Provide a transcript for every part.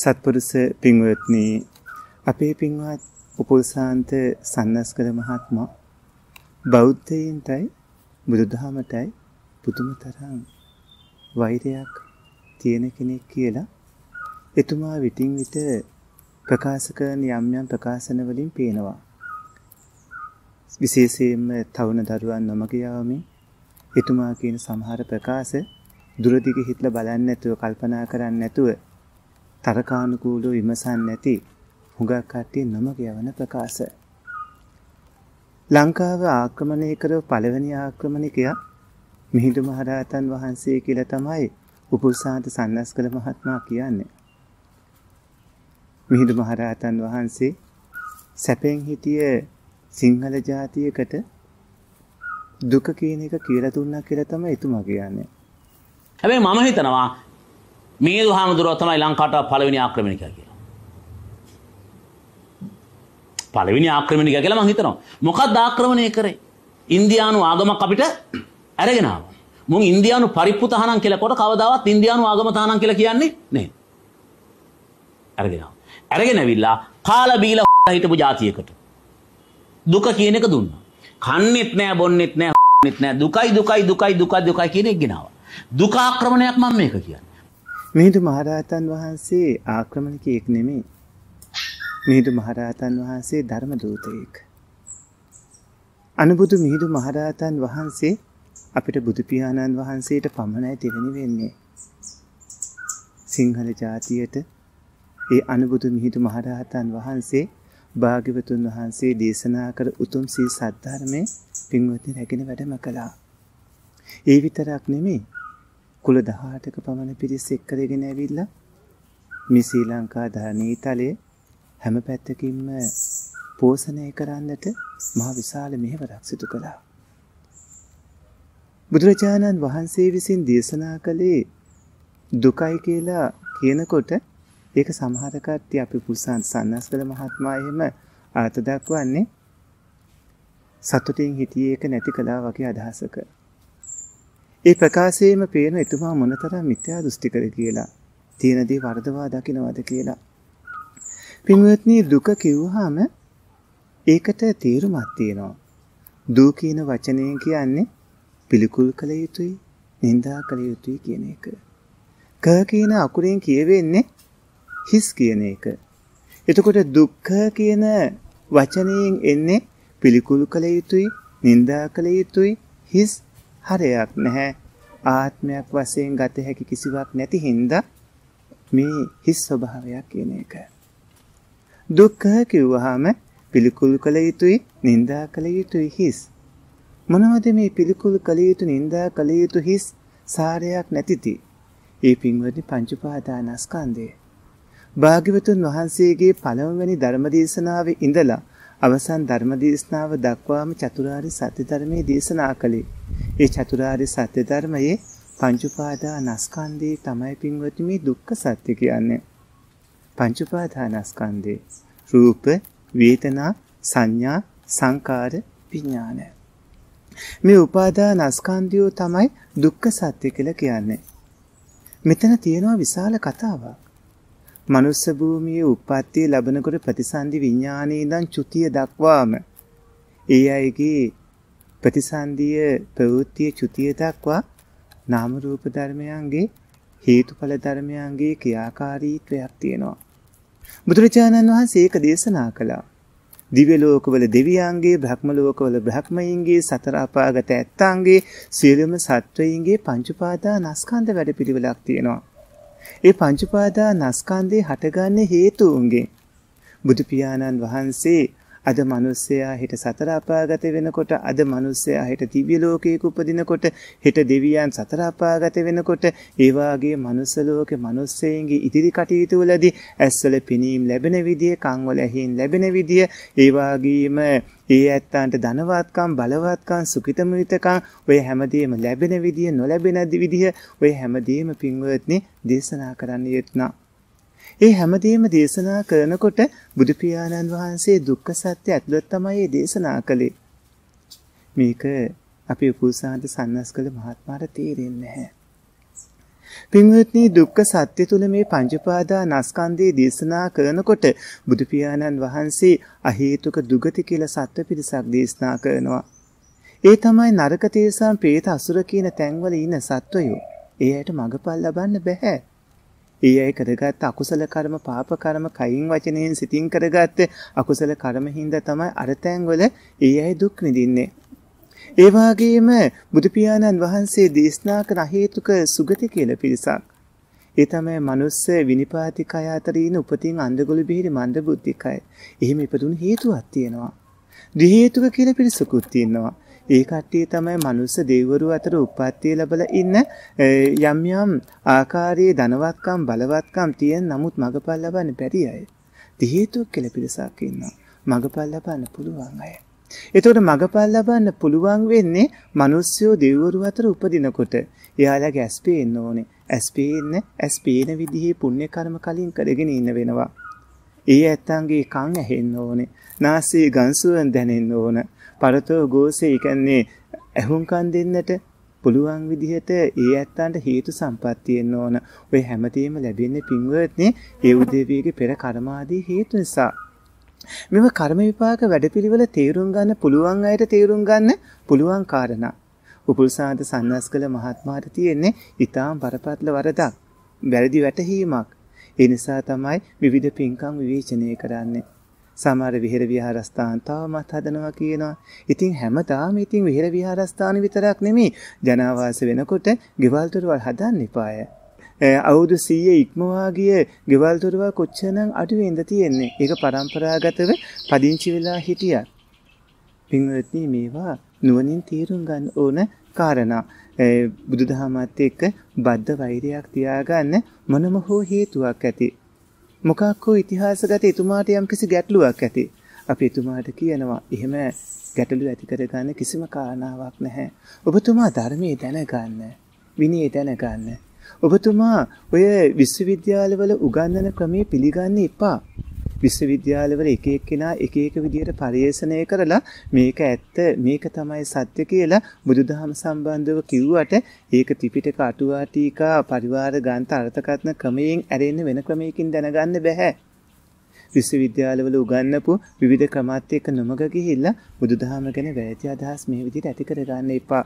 සත්පුරුස පින්වත්නි අපේ පින්වත් උපුල්සාන්ත සන්නස්කර මහත්මයා බෞද්ධයින්ටයි බුදුදහමටයි පුදුම තරම් වෛරයක් තියෙන කෙනෙක් කියලා එතුමා විටින් විට ප්‍රකාශ කරන යම් යම් ප්‍රකාශන වලින් පේනවා විශේෂයෙන්ම තරුණ දරුවන් නොමග යාමේ එතුමා කියන සමහර ප්‍රකාශ දුරදිග හිතලා බලන්නේ නැතුව කල්පනා කරන්නේ නැතුව තරකානුකූලව විමසන්නේ නැති හුඟක් කට්ටිය නොමග යවන ප්‍රකාශ. ලංකාව ආක්‍රමණය කරව පළවෙනි ආක්‍රමණිකයා මිහිඳු මහරහතන් වහන්සේ කියලා තමයි උපුසාන්ත සන්නස්කල මහත්මයා කියන්නේ. මිහිඳු මහරහතන් වහන්සේ සැපෙන් හිටිය සිංහල ජාතියකට දුක කියන එක කියලා දුන්නා කියලා තමයි එතුමා කියන්නේ. හැබැයි මම හිතනවා මේදු හාමුදුරුවෝ තමයි ලංකාවට පළවෙනි ආක්‍රමණිකයා කියලා. පළවෙනි ආක්‍රමණිකයා කියලා මම හිතනවා. මොකක්ද ආක්‍රමණය කරේ? ඉන්දියානු ආගමක් අපිට අරගෙන ආවා. මුන් ඉන්දියානු පරිප්පු තහනම් කියලා කොට කවදාවත් ඉන්දියානු ආගම තහනම් කියලා කියන්නේ නෑ. අරගෙන ආවා. අරගෙන ඇවිල්ලා කාලා බීලා හිටපු જાතියකට දුක කියන එක දුන්නා. කන්නේත් නෑ බොන්නේත් නෑ නෙත් නෑ දුකයි දුකයි දුකයි දුකයි දුකයි කියන එක ගෙනාවා. දුක ආක්‍රමණයක් මම මේක කියන්නේ. මිහිඳු මහරහතන් වහන්සේ ආක්‍රමණිකයෙක් නෙමෙයි. මිහිඳු මහරහතන් වහන්සේ ධර්ම දූතයෙක්. අනුබුදු මිහිඳු මහරහතන් වහන්සේ අපිට බුදු පියාණන් වහන්සේට පමණයි තෙරණි වෙන්නේ. සිංහල ජාතියට ඒ අනුබුදු මිහිඳු මහරහතන් වහන්සේ භාග්‍යවතුන් වහන්සේ දේශනා කර උතුම් සී සද්ධර්මයේ පින්වත්නි රැගෙන වැඩම කළා. ඒ විතරක් නෙමෙයි කුල දහටක පමණ පිරිස් එක්කරගෙන ඇවිල්ලා මේ ශ්‍රී ලංකා ධනීතලය හැම පැත්තකින්ම පෝෂණය කරන්නට මහ විශාල මෙහෙවරක් සිදු කළා. බුදුරජාණන් වහන්සේ විසින් දේශනා කළේ දුකයි කියලා කියනකොට ඒක සමහර කට්ටිය අපි පුසන් සන්නස්වල මහත්මයා එහෙම අර්ථ දක්වන්නේ සතුටින් හිතියේ ඒක නැති කළා වගේ අදහසක. ඒ ප්‍රකාශයේම පේන එතුමා මොනතරම් මිත්‍යා දෘෂ්ටිකද කියලා. තියෙන දේ වර්ධවා දකින්නවද කියලා. පින්වත්නි දුක කිව්වහම ඒකට තේරුමක් තියෙනවා. දූ කියන වචනයෙන් කියන්නේ පිළිකුල් කළ යුතුයි, නිඳා කළ යුතුයි කියන එක. ක කියන අකුරෙන් කියවෙන්නේ හිස් කියන එක. එතකොට දුක්ඛ කියන වචනයෙන් එන්නේ පිළිකුල් කළ යුතුයි, නිඳා කළ යුතුයි, හිස් හරයක් නැහැ ආත්මයක් වශයෙන් ගත හැකි කිසිවක් නැති හින්දා මේ හිස් ස්වභාවයක් කියන එක. දුක්ඛ කිව්වහම පිළිකුල් කළ යුතුයි, නිඳා කළ යුතුයි හිස්. මොනවද මේ පිළිකුල් කළ යුතු, නිඳා කළ යුතු හිස් සාරයක් නැතිති. ඒ පින්වත්නි පංච පාදානස්කන්ධය. භාග්‍යවතුන් වහන්සේගේ පළමුවැනි ධර්ම දේශනාවේ ඉඳලා අවසන් ධර්ම දේශනාව දක්වාම චතුරාර්ය සත්‍ය ධර්මයේ දේශනා කළේ. ඒ චතුරාර්ය සත්‍ය ධර්මයේ පංච උපාදානස්කන්ධේ තමයි පින්වත්නි මේ දුක්ඛ සත්‍ය කියන්නේ. පංච උපාදානස්කන්ධේ රූප, වේදනා, සංඥා, සංකාර, විඥාන. මේ උපාදානස්කන්ධය තමයි දුක්ඛ සත්‍ය කියලා කියන්නේ. මෙතන තියෙනවා විශාල කතාවක්. මනුස්ස භූමියේ උප්පත්තිය ලැබනකොට ප්‍රතිසන්දි විඥානයේ ඉඳන් චුතිය දක්වාම ඒ අයගේ ප්‍රතිසන්දිය ප්‍රවෘත්තිය චුතිය දක්වා නාම රූප ධර්මයන්ගේ හේතුඵල ධර්මයන්ගේ ක්‍රියාකාරීත්වයක් තියෙනවා. බුදුරජාණන් වහන්සේ ඒක දේශනා කළා. දිව්‍ය ලෝකවල දෙවියන්ගේ බ්‍රහ්ම ලෝකවල බ්‍රහ්මයින්ගේ සතර අපාගත ඇත්තන්ගේ සියලුම සත්වයින්ගේ පංච පාදා නස්කන්ධ වැඩපිළිවෙලක් තියෙනවා. ඒ පංච උපාදානස්කන්ධේ හටගන්නේ හේතුන්ගෙන්. බුදු පියාණන් වහන්සේ අද මිනිස්සයා හෙට සතර අපාගත වෙනකොට අද මිනිස්සයා හෙට දිව්‍ය ලෝකයක උපදිනකොට හෙට දෙවියන් සතර අපාගත වෙනකොට ඒ වාගේ මනුස්ස ලෝකේ මිනිස්සෙයින්ගේ ඉදිරි කටයුතු වලදී ඇස්වල පිනීම් ලැබෙන විදිය කන් වල ඇහින් ලැබෙන විදිය ඒ වාගේම ඒ ඇත්තන්ට ධනවත්කම් බලවත්කම් සුඛිතමිතකම් ඔය හැමදේම ලැබෙන විදිය නොලැබෙන විදිය ඔය හැමදේම පින්වත්නි දේශනා කරන්න යත්නා ඒ හැමදේම දේශනා කරනකොට බුදුපියාණන් වහන්සේ දුක්ඛ සත්‍ය ඇතුළත තමයි දේශනා කළේ. මේක අපි උපුසාන්ත සන්නස්කල මහත්මාට තේරෙන්නේ නැහැ. පින්වත්නි දුක්ඛ සත්‍ය තුල මේ පංචපාදා නස්කන්ධේ දේශනා කරනකොට බුදු පියාණන් වහන්සේ අහේතුක දුගති කියලා සත්ව පිරිසක් දේශනා කරනවා. ඒ තමයි නරක තේසම් പ്രേත අසුර කියන තැන්වල ඉන්න සත්වයෝ. ඒ ඇයට මගපල් ලබන්න බෑ. ඒ අය කරගත් අකුසල කර්ම පාප කර්ම කයින් වචනයෙන් සිතින් කරගත් අකුසල කර්ම හින්දා තමයි අර තැන්වල ඒ අය දුක් විඳින්නේ. ඒ වගේම බුදු පියාණන් වහන්සේ දේශනා කරන හේතුක සුගති කියලා පිරිසක්. ඒ තමයි මනුස්ස විනිපාතිකය අතර ඉන උපතින් අන්දගොළු බිහිරි මන්ද බුද්ධිකය. එහෙම ඉපදුණු හේතුවක් තියෙනවා. දි හේතුක කියලා පිරිසකුත් තියෙනවා. ඒ කට්ටිය තමයි මනුස්ස දෙව්වරු අතර උප්පත්තිය ලැබලා ඉන්න යම් යම් ආකාරයේ ධනවත්කම් බලවත්කම් තියෙන නමුත් මගපල් ලබන්න බැරි අය. තිහේතුක් කියලා පිරිසක් ඉන්නවා. මගපල් ලබන්න පුළුවන් අය. එතකොට මගපල් ලබන්න පුළුවන් වෙන්නේ මිනිස්සු දෙවිවරු අතර උපදිනකොට. එයාලගේ ඇස් පේන්න ඕනේ. ඇස් පේන්න ඇස් පේන විදිහේ පුණ්‍ය කර්ම කලින් කරගෙන ඉන්න වෙනවා. ඒ ඇත්තන්ගේ කන් ඇහෙන්න ඕනේ. නාසයේ ගන්සුවන් දැනෙන්න ඕන. පරතෝ ගෝසේ කියන්නේ ඇහුම්කන් දෙන්නට පුළුවන් විදිහට ඒ ඇත්තන්ට හේතු සම්පත්තියෙන් ඕන ඔය හැමතීම ලැබෙන්නේ පින්වත්නේ ඒ උදේවියගේ පෙර කර්මාදී හේතු නිසා. මෙම කර්ම විපාක වැඩපිළිවෙල තේරුම් ගන්න පුළුවන් අයට තේරුම් ගන්න පුළුවන් කාරණා. උපුල්සාන්ත සන්නස්කල මහත්මාට තියෙන්නේ ඊටාම් බරපතල වරදක්. වැරදි වැටහීමක්. ඒ නිසා තමයි විවිධ පින්කම් විවේචනය කරන්නේ. සමහර විහෙර විහාරස්ථාන තවමත් හදනවා කියනවා. ඉතින් හැමදාම ඉතින් විහෙර විහාරස්ථාන විතරක් නෙමෙයි ජනාවාස වෙනකොට ගෙවල් දොරවල් හදන්න එපාය. අවුරුදු 100 ඉක්මවා ගිය ගෙවල් දොරවල් කොච්චරනම් අඩුවෙන්ද තියෙන්නේ. ඒක પરම්පරාගතව පදිංචි වෙලා හිටියත්. පින්වත්නි මේවා නුවණින් තීරුම් ගන්න ඕන කාරණා. බුදුදහමත් එක්ක බද්ධ වෛරයක් තියාගන්න මොනම හෝ හේතුවක් ඇති. මොකක් හෝ ඉතිහාසගත එතුමාට යම්කිසි ගැටලුවක් ඇති. අපි එතුමාට කියනවා එහෙම ගැටලු ඇති කරගන්න කිසිම කාරණාවක් නැහැ. ඔබතුමා ධර්මයේ දැනගන්න, විනය දැනගන්න. ඔබතුමා ඔය විශ්වවිද්‍යාලවල උගන්වන ක්‍රමයේ පිළිගන්න එපා. විශ්වවිද්‍යාලවල එක එක්කෙනා එක එක විදියට පරිේෂණය කරලා මේක ඇත්ත මේක තමයි සත්‍ය කියලා බුදුදහම සම්බන්ධව කිව්වට ඒක ත්‍රිපිටක අටුවාටීකා පරිවාර ග්‍රන්ථ අර්ථකථන ක්‍රමයෙන් ඇරෙන්න වෙන ක්‍රමයකින් දැනගන්න බෑ. විශ්වවිද්‍යාලවල උගන්නපු විවිධ ක්‍රමත් එක්ක නොමග ගිහිල්ලා බුදුදහම ගැන වැරදි අදහස් මේ විදිහට ඇති කරගන්න එපා.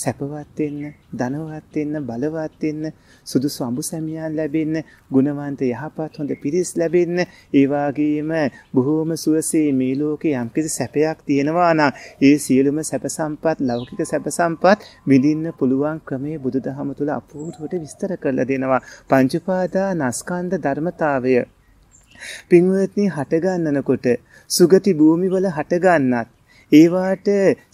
සැපවත් වෙන්න, ධනවත් වෙන්න, බලවත් වෙන්න, සුදුසු අඹු සැමියන් ලැබෙන්න, ගුණවන්ත යහපත් හොඳ පිරිස් ලැබෙන්න, ඒ වගේම බොහෝම සුවසේ මේ ලෝකේ යම්කිසි සැපයක් තියෙනවා නම් ඒ සියලුම සැප සම්පත්, ලෞකික සැප සම්පත් විඳින්න පුළුවන් ක්‍රමයේ බුදුදහම තුල අපූර්වවට විස්තර කරලා දෙනවා. පංච උපාදානස්කන්ධ ධර්මතාවය පින්වත්නි හටගන්නනකොට සුගති භූමිවල හටගන්නත් ඒවාට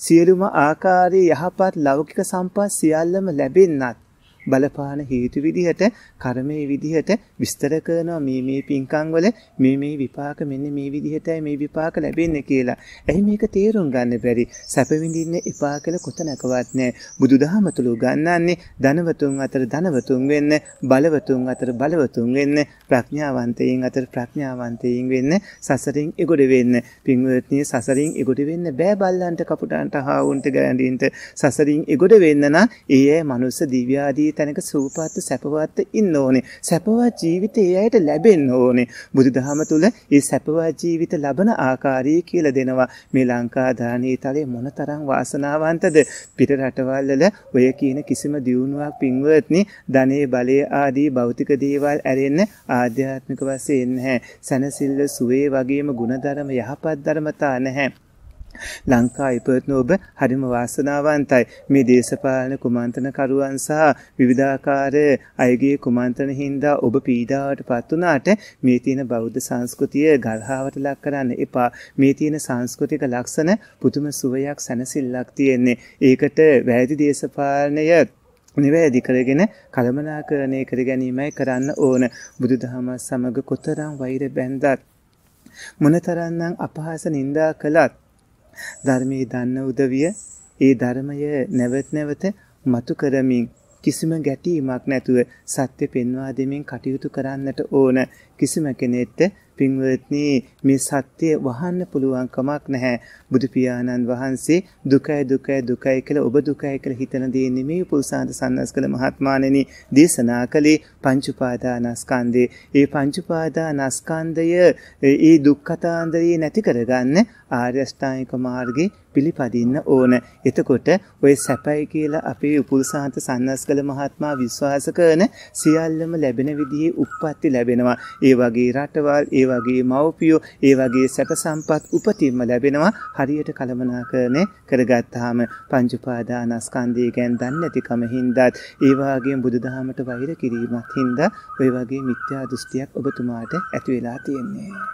සියලුම ආකාරයේ යහපත් ලෞකික සම්පත් සියල්ලම ලැබෙන්නත් බලපාන හේතු විදිහට කර්මයේ විදිහට විස්තර කරනවා මේ මේ පින්කම් වල මේ මේ විපාක මෙන්න මේ විදිහටයි මේ විපාක ලැබෙන්නේ කියලා. එහි මේක තේරුම් ගන්න බැරි. සැප විඳින්න එපා කියලා කොතනකවත් නැහැ. බුදුදහම තුල ගන්නන්නේ ධනවතුන් අතර ධනවතුන් වෙන්න, බලවතුන් අතර බලවතුන් වෙන්න, ප්‍රඥාවන්තයින් අතර ප්‍රඥාවන්තයින් වෙන්න, සසරින් එගොඩ වෙන්න. පින්වත්නි සසරින් එගොඩ වෙන්න බෑ බල්ලන්ට කපුටන්ට හාවුන්ට ගැරඬින්ට සසරින් එගොඩ වෙන්න නම් ඒ මනුස්ස දිව්‍යාදී තැනක සූපාත්ව සැපවත්ව ඉන්න ඕනේ. සැපවත් ජීවිතය ඒ අයට ලැබෙන්න ඕනේ. බුදුදහම තුල ඒ සැපවත් ජීවිත ලබන ආකාරය කියලා දෙනවා. මේ ලංකා දානීතලේ මොනතරම් වාසනාවන්තද? පිට රටවල්වල ඔය කියන කිසිම දියුණුවක් පින්වත්නි ධනේ බලය ආදී භෞතික දේවල් ඇරෙන්න ආධ්‍යාත්මික වශයෙන් නැහැ. සනසිල්ල සුවේ වගේම ගුණධර්ම යහපත් ධර්මතා නැහැ. ලංකා ඉපත්න ඔබ හරිම වාසනාවන්තයි. මේ දේශපාලන කුමන්ත්‍රණකරුවන් සහ විවිධාකාර අයගේ කුමන්ත්‍රණ හින්දා ඔබ පීඩාවට පත් වුණාට මේ තියෙන බෞද්ධ සංස්කෘතිය ගල්හාවට ලක් කරන්න එපා. මේ තියෙන සංස්කෘතික ලක්ෂණ පුදුම සුවයක් සැනසෙල්ලක් තියෙන්නේ. ඒකට වැදි දේශපාලනය නිවැරදි කරගෙන කළමනාකරණය කර ගැනීමයි කරන්න ඕන. බුදුදහමත් සමග කොතරම් වෛර බැන්දත් මොනතරන්නම් අපහාස නින්දා කළත් ධර්මයේ දන්න උදවිය ඒ ධර්මය නැවත නැවත මතු කරමින් කිසිම ගැටීමක් නැතුව සත්‍ය පෙන්වා දෙමින් කටයුතු කරන්නට ඕන කිසිම කෙනෙක්ට පින්වත්නි මේ සත්‍ය වහන්න පුළුවන් කමක් නැහැ. බුදු පියාණන් වහන්සේ දුකයි දුකයි දුකයි කියලා ඔබ දුකයි කියලා හිතන දේ නෙමෙයි පුල්සාන්ත සන්නස්කල මහත්මාණෙනි දේශනා කළේ පංච උපාදානස්කන්ධේ. ඒ පංච උපාදානස්කන්ධය ඒ දුක් කතාන්දරේ නැති කරගන්න ආර්ය අෂ්ටාංගික මාර්ගේ පිළිපදින්න ඕන. එතකොට ඔය සැපයි කියලා අපේ උපුල්සාන්ත සන්නස්කල මහත්මයා විශ්වාස කරන සියල්ලම ලැබෙන විදිහේ උප්පත්ති ලැබෙනවා. ඒ වගේ රටවල්, ඒ වගේ මව්පියෝ ඒ වගේ සැප සම්පත් උපතින්ම ලැබෙනවා හරියට කලමනාකරණය කරගත්තාම පංච උපාදානස්කන්ධය ගැන දන්නේ නැතිකම හින්දාත් ඒ වගේම බුදුදහමට වෛර කිරීමත් හින්දා ඔය වගේ මිත්‍යා දෘෂ්ටියක් ඔබතුමාට ඇති වෙලා තියෙන්නේ